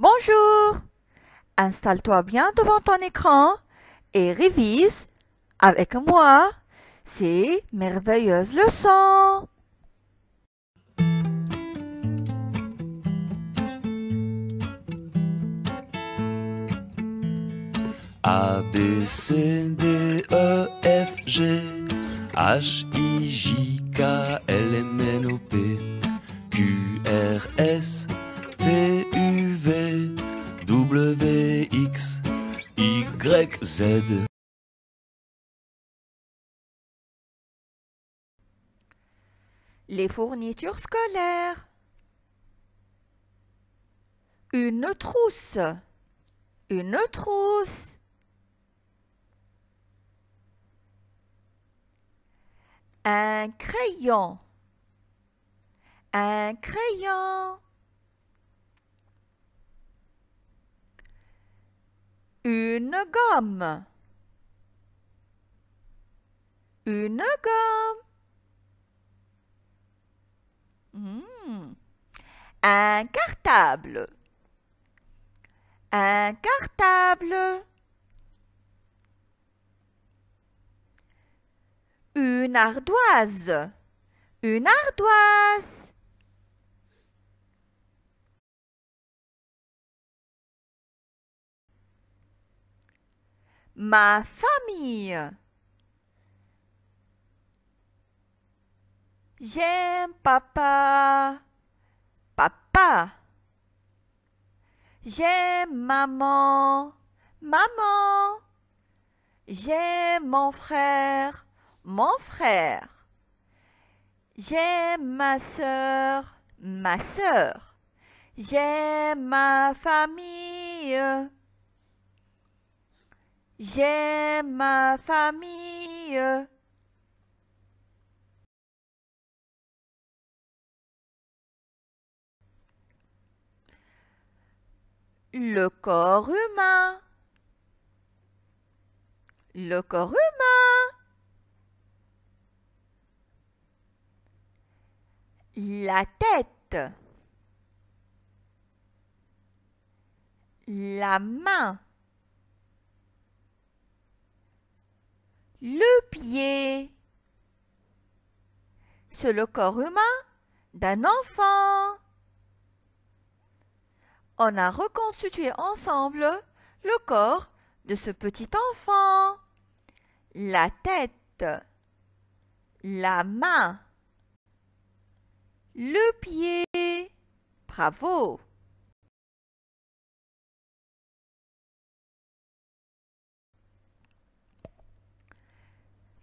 Bonjour. Installe-toi bien devant ton écran et révise avec moi ces merveilleuses leçons. A, B, C, D, E, F, G, H, I, J, K, L, M, Les fournitures scolaires. Une trousse. Une trousse. Un crayon. Un crayon. Une gomme. Une gomme. Hmm. Un cartable. Un cartable. Une ardoise. Une ardoise. Ma famille. J'aime papa. Papa. J'aime maman. Maman. J'aime mon frère. Mon frère. J'aime ma sœur. Ma sœur. J'aime ma famille. J'ai ma famille. Le corps humain. Le corps humain. La tête. La main. le pied. C'est le corps humain d'un enfant. On a reconstitué ensemble le corps de ce petit enfant. La tête, la main, le pied. Bravo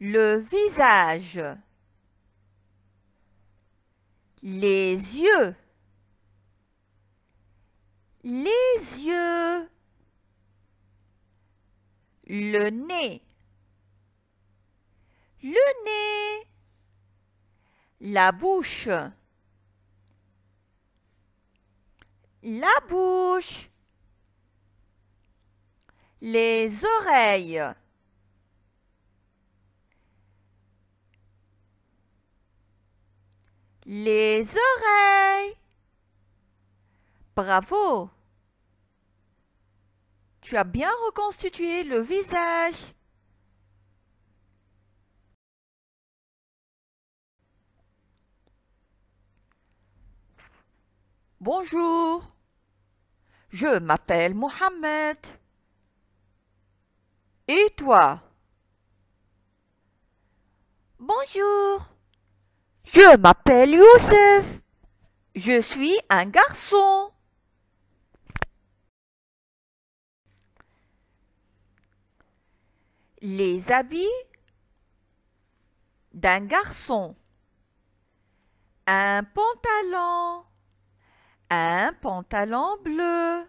le visage, les yeux, les yeux, le nez, le nez, la bouche, la bouche, les oreilles, les oreilles. Bravo Tu as bien reconstitué le visage. Bonjour, je m'appelle Mohamed. Et toi Bonjour, je m'appelle Youssef. Je suis un garçon. Les habits d'un garçon. Un pantalon. Un pantalon bleu.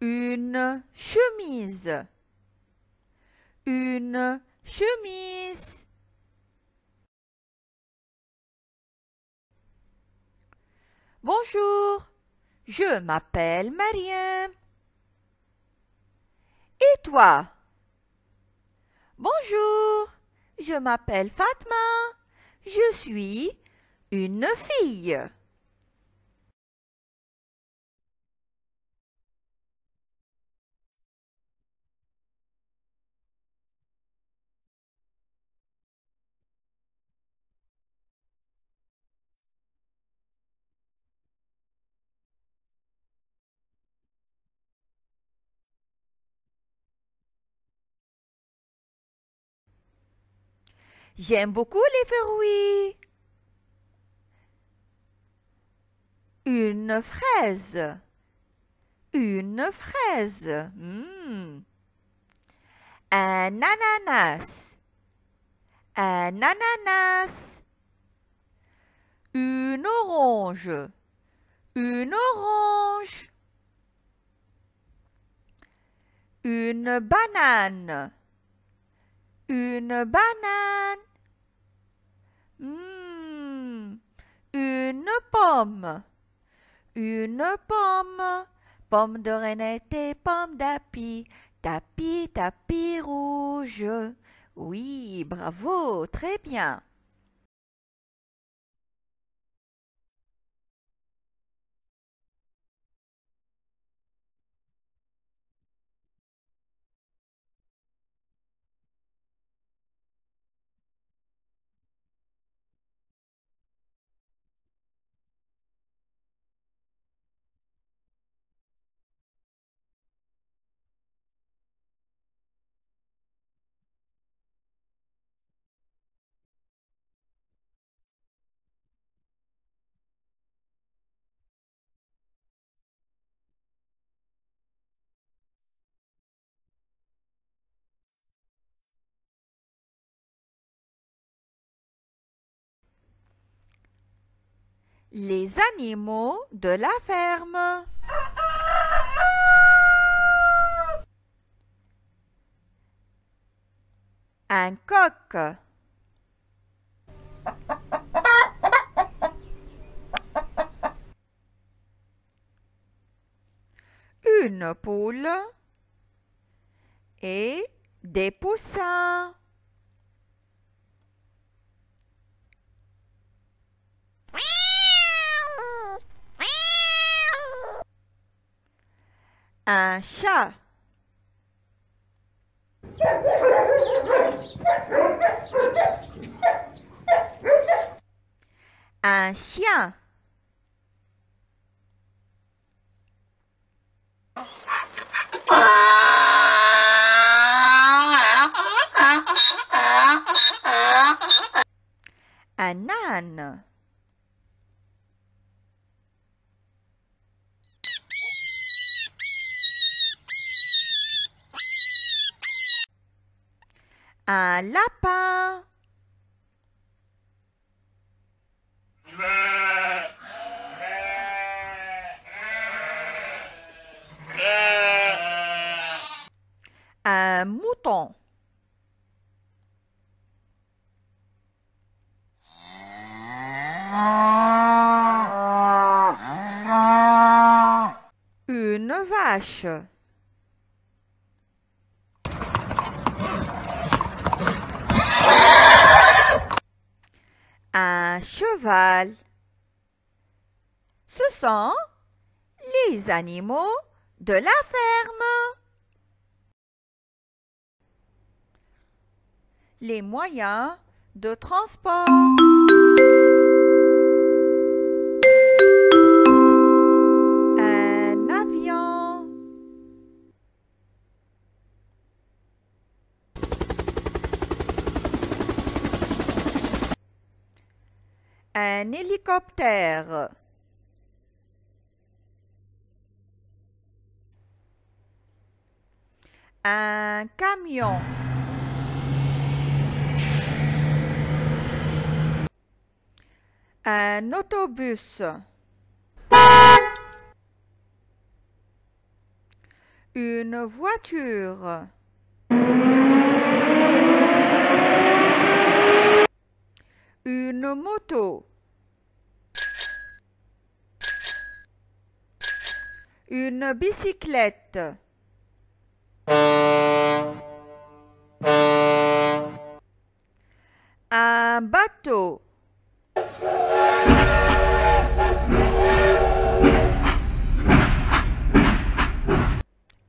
Une chemise. Une chemise Bonjour, je m'appelle Mariam. Et toi Bonjour, je m'appelle Fatma. Je suis une fille. J'aime beaucoup les fruits. Une fraise. Une fraise. Hmm. Un ananas. Un ananas. Une orange. Une orange. Une banane une banane. Hmm. Une pomme. Une pomme. Pomme de renette et pomme d'api. Tapis, tapis rouge. Oui, bravo, très bien. les animaux de la ferme. Un coq. Une poule et des poussins. un chat. Un chien. Un âne. Un lapin. un cheval. Ce sont les animaux de la ferme. Les moyens de transport. Un hélicoptère. Un camion. Un autobus. Une voiture. Une moto. Une bicyclette. Un bateau.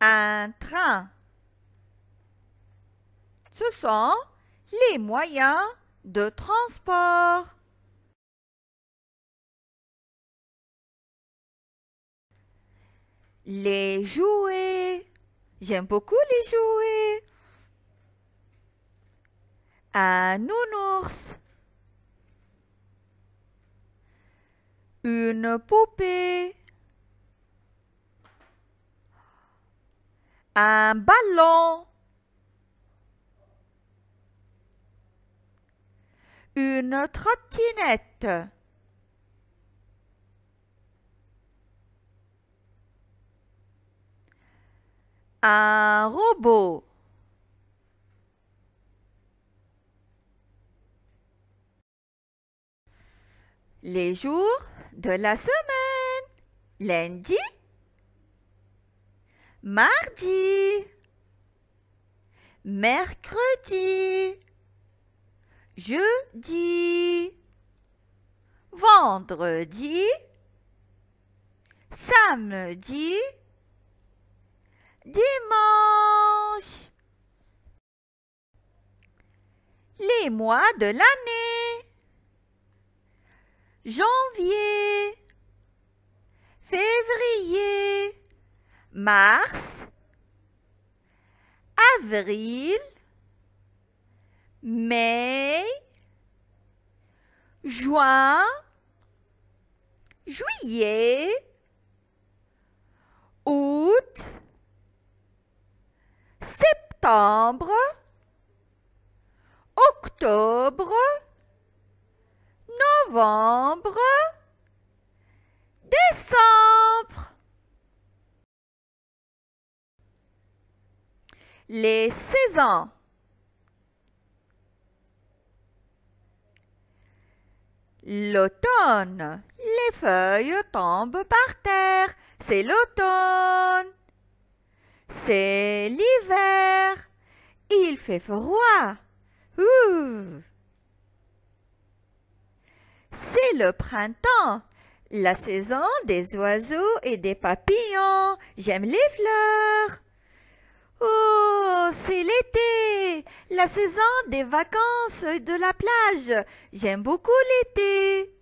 Un train. Ce sont les moyens de transport. les jouets. J'aime beaucoup les jouets. Un nounours. Une poupée. Un ballon. Une trottinette. Un robot. Les jours de la semaine. Lundi. Mardi. Mercredi. Jeudi. Vendredi. Samedi mois de l'année. Janvier, février, mars, avril, mai, juin, juillet, août, septembre, les saisons. L'automne. Les feuilles tombent par terre. C'est l'automne. C'est l'hiver. Il fait froid. C'est le printemps. La saison des oiseaux et des papillons. J'aime les fleurs. Oh, c'est l'été, la saison des vacances et de la plage. J'aime beaucoup l'été.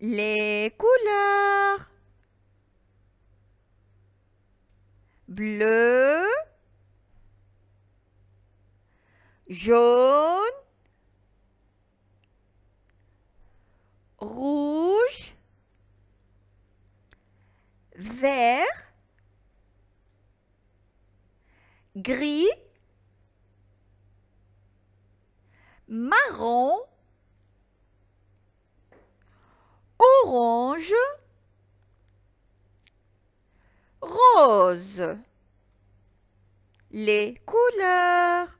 Les couleurs. Bleu. Jaune. Rouge vert, gris, marron, orange, rose. Les couleurs.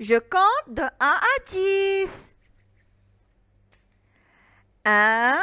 Je compte de 1 à 10. 1,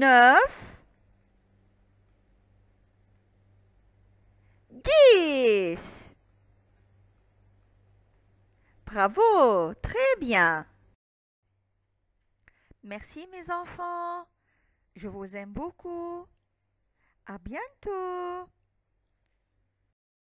neuf, dix. Bravo, très bien. Merci mes enfants. Je vous aime beaucoup. À bientôt.